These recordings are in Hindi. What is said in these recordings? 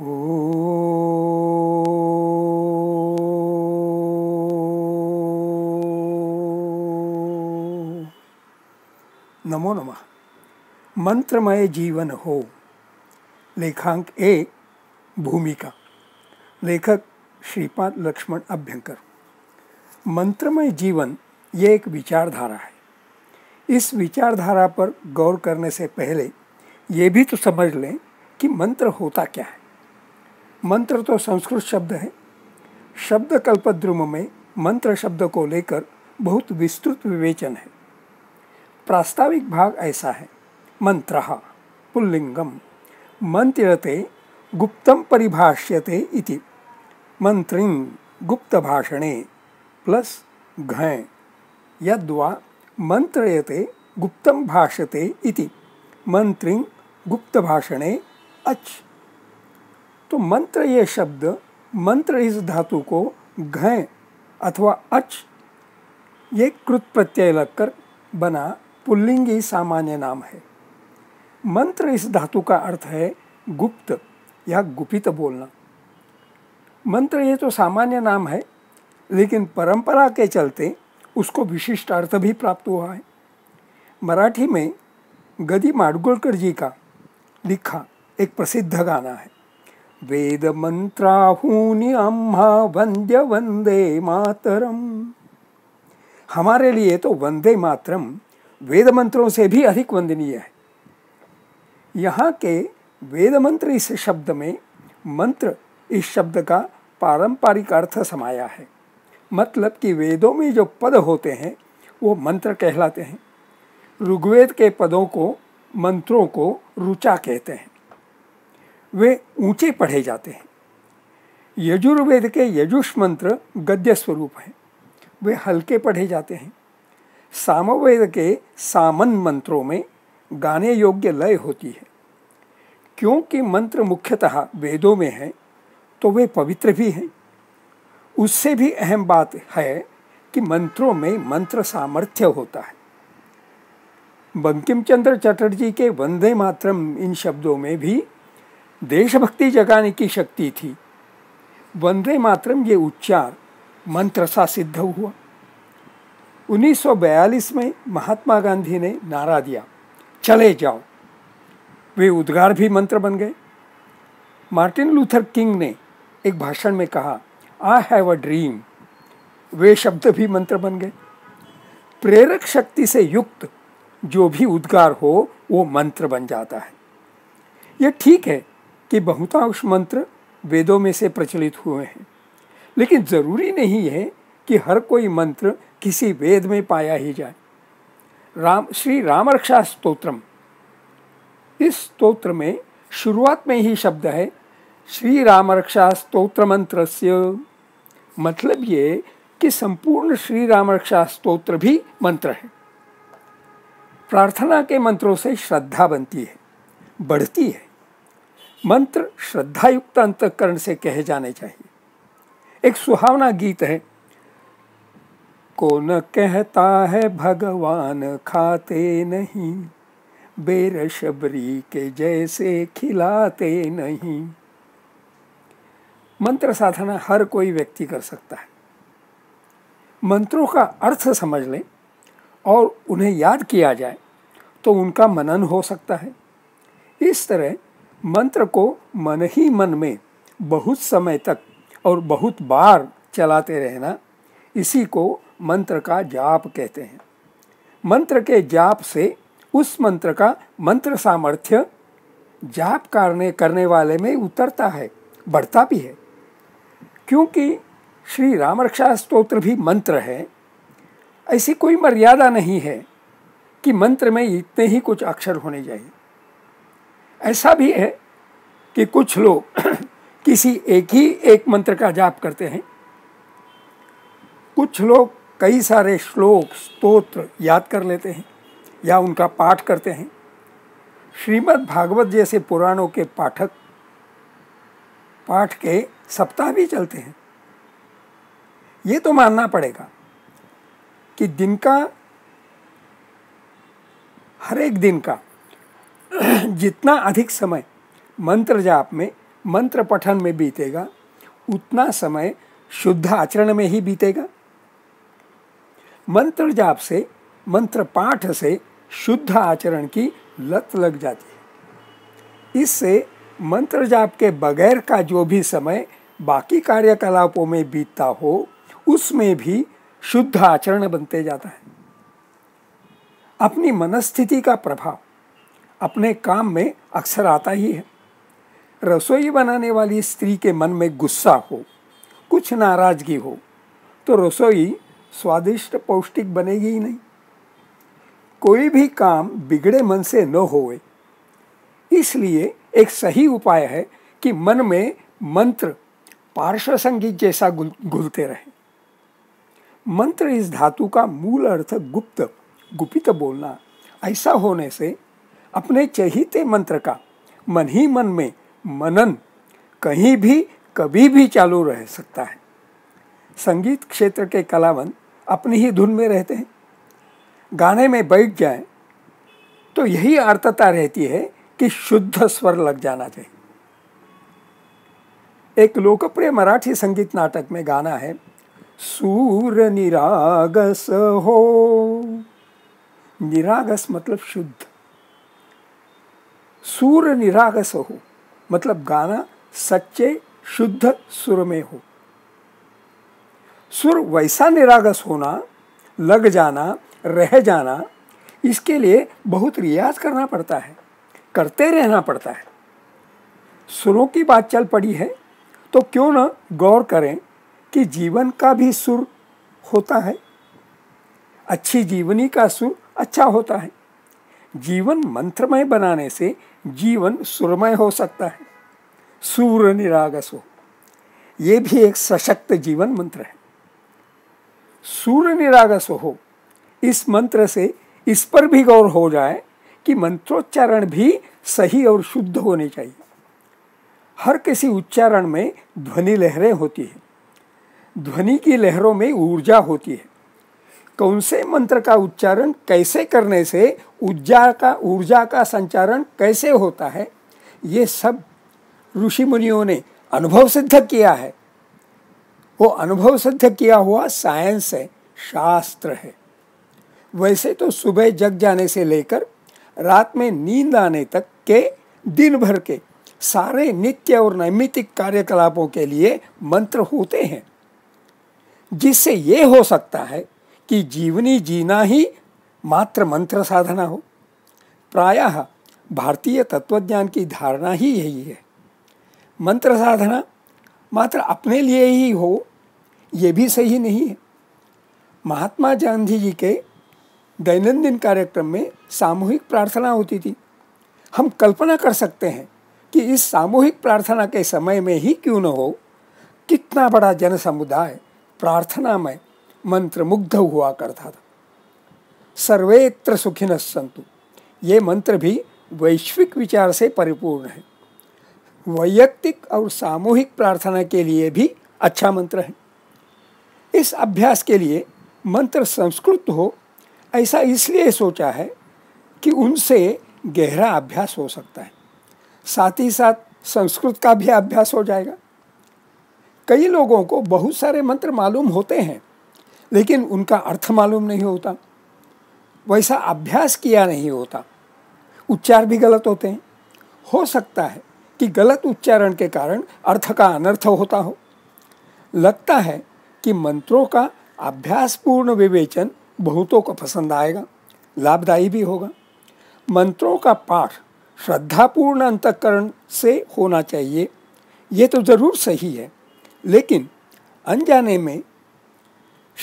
नमो नम मंत्रमय जीवन हो लेखांक ए भूमिका लेखक श्रीपाद लक्ष्मण अभ्यंकर मंत्रमय जीवन ये एक विचारधारा है इस विचारधारा पर गौर करने से पहले ये भी तो समझ लें कि मंत्र होता क्या है मंत्र तो संस्कृत शब्द है शब्द कल्पद्रुम में मंत्र शब्द को लेकर बहुत विस्तृत विवेचन है प्रास्ताविक भाग ऐसा है मंत्र पुल्लिंगम मंत्रते गुप्तम परिभाष्यते इति मंत्री गुप्त भाषणे प्लस घय यद्वा मंत्रयते गुप्तम भाषते इति मंत्री गुप्त भाषणे अच तो मंत्र ये शब्द मंत्र इस धातु को घय अथवा अच ये कृत प्रत्यय लगकर बना पुल्लिंगी सामान्य नाम है मंत्र इस धातु का अर्थ है गुप्त या गुपित बोलना मंत्र ये तो सामान्य नाम है लेकिन परंपरा के चलते उसको विशिष्ट अर्थ भी प्राप्त हुआ है मराठी में गदी माडगोलकर जी का लिखा एक प्रसिद्ध गाना है वेदमंत्राहूनि अम्हा वंद्य वंदे मातरम हमारे लिए तो वंदे मातरम वेद मंत्रों से भी अधिक वंदनीय है यहाँ के वेद मंत्र इस शब्द में मंत्र इस शब्द का पारंपरिक अर्थ समाया है मतलब कि वेदों में जो पद होते हैं वो मंत्र कहलाते हैं ऋग्वेद के पदों को मंत्रों को रुचा कहते हैं वे ऊंचे पढ़े जाते हैं यजुर्वेद के यजुष मंत्र गद्य स्वरूप हैं वे हल्के पढ़े जाते हैं सामवेद के सामन मंत्रों में गाने योग्य लय होती है क्योंकि मंत्र मुख्यतः वेदों में हैं तो वे पवित्र भी हैं उससे भी अहम बात है कि मंत्रों में मंत्र सामर्थ्य होता है बंकिम चंद्र चटर्जी के वंदे मातरम इन शब्दों में भी देशभक्ति जगाने की शक्ति थी वंदे मातरम ये उच्चार मंत्र सा सिद्ध हुआ 1942 में महात्मा गांधी ने नारा दिया चले जाओ वे उद्गार भी मंत्र बन गए मार्टिन लूथर किंग ने एक भाषण में कहा आई हैव अ ड्रीम वे शब्द भी मंत्र बन गए प्रेरक शक्ति से युक्त जो भी उद्गार हो वो मंत्र बन जाता है ये ठीक है कि बहुतांश मंत्र वेदों में से प्रचलित हुए हैं लेकिन ज़रूरी नहीं है कि हर कोई मंत्र किसी वेद में पाया ही जाए राम श्री रामरक्षा स्तोत्रम इस स्तोत्र में शुरुआत में ही शब्द है श्री रामरक्षा स्तोत्र मंत्र मतलब ये कि संपूर्ण श्री रामरक्षा स्तोत्र भी मंत्र है प्रार्थना के मंत्रों से श्रद्धा बनती है बढ़ती है मंत्र श्रद्धायुक्त अंतकरण से कहे जाने चाहिए एक सुहावना गीत है को न कहता है भगवान खाते नहीं बेरशबरी के जैसे खिलाते नहीं मंत्र साधना हर कोई व्यक्ति कर सकता है मंत्रों का अर्थ समझ लें और उन्हें याद किया जाए तो उनका मनन हो सकता है इस तरह मंत्र को मन ही मन में बहुत समय तक और बहुत बार चलाते रहना इसी को मंत्र का जाप कहते हैं मंत्र के जाप से उस मंत्र का मंत्र सामर्थ्य जाप करने करने वाले में उतरता है बढ़ता भी है क्योंकि श्री रामरक्षा स्तोत्र भी मंत्र है ऐसी कोई मर्यादा नहीं है कि मंत्र में इतने ही कुछ अक्षर होने चाहिए ऐसा भी है कि कुछ लोग किसी एक ही एक मंत्र का जाप करते हैं कुछ लोग कई सारे श्लोक स्तोत्र याद कर लेते हैं या उनका पाठ करते हैं श्रीमद् भागवत जैसे पुराणों के पाठक पाठ के सप्ताह भी चलते हैं ये तो मानना पड़ेगा कि दिन का हर एक दिन का जितना अधिक समय मंत्र जाप में मंत्र पठन में बीतेगा उतना समय शुद्ध आचरण में ही बीतेगा मंत्र जाप से मंत्र पाठ से शुद्ध आचरण की लत लग जाती है इससे मंत्र जाप के बगैर का जो भी समय बाकी कार्यकलापों में बीतता हो उसमें भी शुद्ध आचरण बनते जाता है अपनी मनस्थिति का प्रभाव अपने काम में अक्सर आता ही है रसोई बनाने वाली स्त्री के मन में गुस्सा हो कुछ नाराज़गी हो तो रसोई स्वादिष्ट पौष्टिक बनेगी ही नहीं कोई भी काम बिगड़े मन से न होए इसलिए एक सही उपाय है कि मन में मंत्र पार्श्व संगीत जैसा घुलते गुल, रहे मंत्र इस धातु का मूल अर्थ गुप्त गुपित बोलना ऐसा होने से अपने चहिते मंत्र का मन ही मन में मनन कहीं भी कभी भी चालू रह सकता है संगीत क्षेत्र के कलावंत अपनी ही धुन में रहते हैं गाने में बैठ जाए तो यही आर्तता रहती है कि शुद्ध स्वर लग जाना चाहिए एक लोकप्रिय मराठी संगीत नाटक में गाना है सूर निरागस हो निरागस मतलब शुद्ध सूर निरागस हो मतलब गाना सच्चे शुद्ध सुर में हो सुर वैसा निरागस होना लग जाना रह जाना इसके लिए बहुत रियाज करना पड़ता है करते रहना पड़ता है सुरों की बात चल पड़ी है तो क्यों न गौर करें कि जीवन का भी सुर होता है अच्छी जीवनी का सुर अच्छा होता है जीवन मंत्रमय बनाने से जीवन सुरमय हो सकता है सूर्य हो ये भी एक सशक्त जीवन मंत्र है सूर्य निरागस हो इस मंत्र से इस पर भी गौर हो जाए कि मंत्रोच्चारण भी सही और शुद्ध होने चाहिए हर किसी उच्चारण में ध्वनि लहरें होती है ध्वनि की लहरों में ऊर्जा होती है कौन से मंत्र का उच्चारण कैसे करने से ऊर्जा का ऊर्जा का संचारण कैसे होता है ये सब ऋषि मुनियों ने अनुभव सिद्ध किया है वो अनुभव सिद्ध किया हुआ साइंस है शास्त्र है वैसे तो सुबह जग जाने से लेकर रात में नींद आने तक के दिन भर के सारे नित्य और नैमितिक कार्यकलापों के लिए मंत्र होते हैं जिससे ये हो सकता है कि जीवनी जीना ही मात्र मंत्र साधना हो प्रायः भारतीय तत्वज्ञान की धारणा ही यही है मंत्र साधना मात्र अपने लिए ही हो ये भी सही नहीं है महात्मा गांधी जी के दैनंदिन कार्यक्रम में सामूहिक प्रार्थना होती थी हम कल्पना कर सकते हैं कि इस सामूहिक प्रार्थना के समय में ही क्यों न हो कितना बड़ा जन समुदाय प्रार्थना में मंत्र मुग्ध हुआ करता था सर्वेत्र सुखिन संतु ये मंत्र भी वैश्विक विचार से परिपूर्ण है वैयक्तिक और सामूहिक प्रार्थना के लिए भी अच्छा मंत्र है इस अभ्यास के लिए मंत्र संस्कृत हो ऐसा इसलिए सोचा है कि उनसे गहरा अभ्यास हो सकता है साथ ही साथ संस्कृत का भी अभ्यास हो जाएगा कई लोगों को बहुत सारे मंत्र मालूम होते हैं लेकिन उनका अर्थ मालूम नहीं होता वैसा अभ्यास किया नहीं होता उच्चार भी गलत होते हैं हो सकता है कि गलत उच्चारण के कारण अर्थ का अनर्थ होता हो लगता है कि मंत्रों का अभ्यासपूर्ण विवेचन बहुतों को पसंद आएगा लाभदायी भी होगा मंत्रों का पाठ श्रद्धापूर्ण अंतकरण से होना चाहिए ये तो ज़रूर सही है लेकिन अनजाने में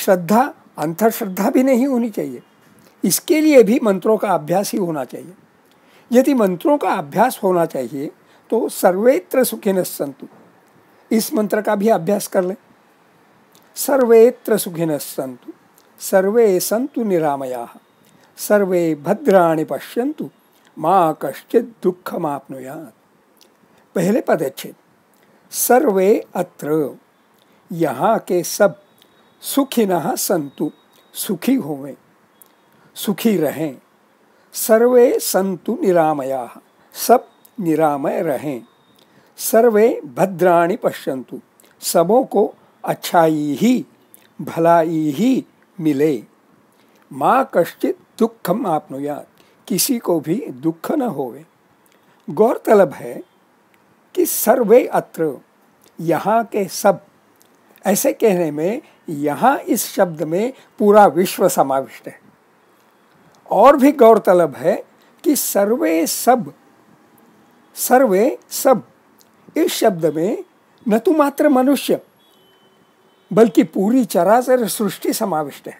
श्रद्धा अंतर भी नहीं होनी चाहिए इसके लिए भी मंत्रों का अभ्यास ही होना चाहिए यदि मंत्रों का अभ्यास होना चाहिए तो सर्वेत्र सुखिन संतु इस मंत्र का भी अभ्यास कर लें सर्वेत्र सुखिन संतु सर्वे संतु निरामया सर्वे भद्राणि पश्यंतु माँ कश्चित दुख मापनुया पहले पद अच्छे सर्वे अत्र यहाँ के सब सुखिनः संतु सुखी होवें सुखी रहें सर्वे संतु निरामया सब निरामय रहें सर्वे भद्राणी पश्यंतु सबों को अच्छाई ही भलाई ही मिले माँ कश्चित दुखम आपनुयात किसी को भी दुख न होवे गौरतलब है कि सर्वे अत्र यहाँ के सब ऐसे कहने में यहाँ इस शब्द में पूरा विश्व समाविष्ट है और भी गौरतलब है कि सर्वे सब सर्वे सब इस शब्द में न तो मात्र मनुष्य बल्कि पूरी चराचर सृष्टि समाविष्ट है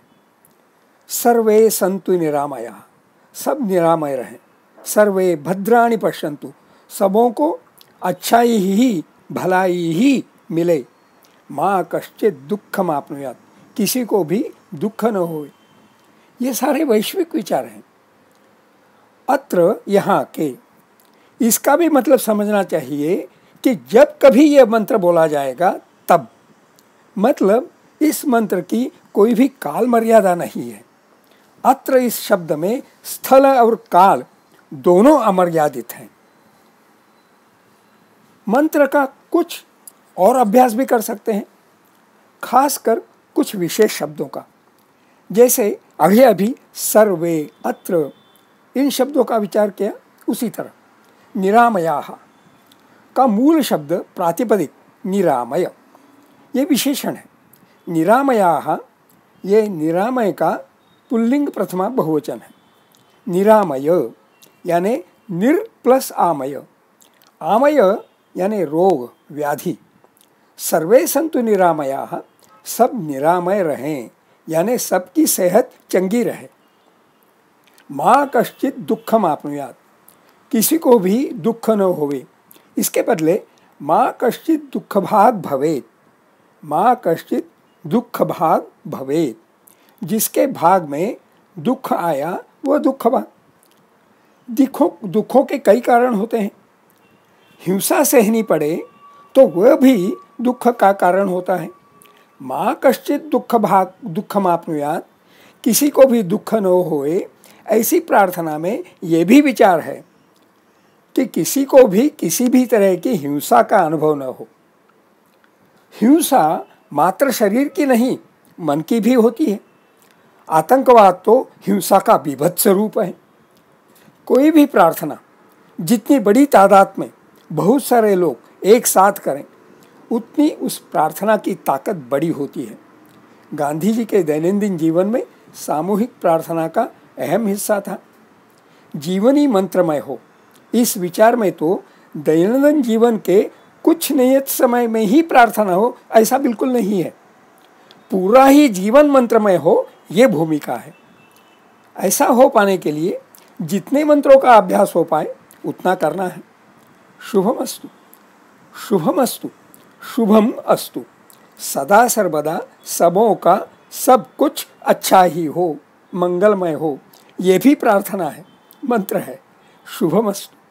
सर्वे संतु निरामया सब निरामय रहें सर्वे भद्राणी पश्यंतु सबों को अच्छाई ही भलाई ही मिले माँ कश्चित दुख आपनुयात किसी को भी दुख न हो ये सारे वैश्विक विचार हैं अत्र यहाँ के इसका भी मतलब समझना चाहिए कि जब कभी यह मंत्र बोला जाएगा तब मतलब इस मंत्र की कोई भी काल मर्यादा नहीं है अत्र इस शब्द में स्थल और काल दोनों अमर्यादित हैं मंत्र का कुछ और अभ्यास भी कर सकते हैं खासकर कुछ विशेष शब्दों का जैसे अभी अभी सर्वे अत्र इन शब्दों का विचार किया उसी तरह निरामया का मूल शब्द प्रातिपदिक निरामय ये विशेषण है निरामया ये निरामय का पुल्लिंग प्रथमा बहुवचन है निरामय यानि निर प्लस आमय आमय यानि रोग व्याधि सर्वे संतु निरामया सब निरामय रहें यानी सबकी सेहत चंगी रहे माँ कश्चित दुख आपनुयात किसी को भी दुख न होवे इसके बदले माँ कश्चित दुख भाग भवेत माँ कश्चित दुख भाग भवेत जिसके भाग में दुख आया वह दुख भाग दुखों दुखों के कई कारण होते हैं हिंसा सहनी पड़े तो वह भी दुख का कारण होता है माँ कश्चित दुख भाग दुख मापनुयात किसी को भी दुख न होए ऐसी प्रार्थना में यह भी विचार है कि किसी को भी किसी भी तरह की हिंसा का अनुभव न हो हिंसा मात्र शरीर की नहीं मन की भी होती है आतंकवाद तो हिंसा का विभत्स रूप है कोई भी प्रार्थना जितनी बड़ी तादाद में बहुत सारे लोग एक साथ करें उतनी उस प्रार्थना की ताकत बड़ी होती है गांधी जी के दैनंदिन जीवन में सामूहिक प्रार्थना का अहम हिस्सा था जीवन ही मंत्रमय हो इस विचार में तो दैनंदिन जीवन के कुछ नियत समय में ही प्रार्थना हो ऐसा बिल्कुल नहीं है पूरा ही जीवन मंत्रमय हो ये भूमिका है ऐसा हो पाने के लिए जितने मंत्रों का अभ्यास हो पाए उतना करना है शुभमस्तु शुभमस्तु शुभम अस्तु सदा सर्वदा सबों का सब कुछ अच्छा ही हो मंगलमय हो ये भी प्रार्थना है मंत्र है शुभम अस्तु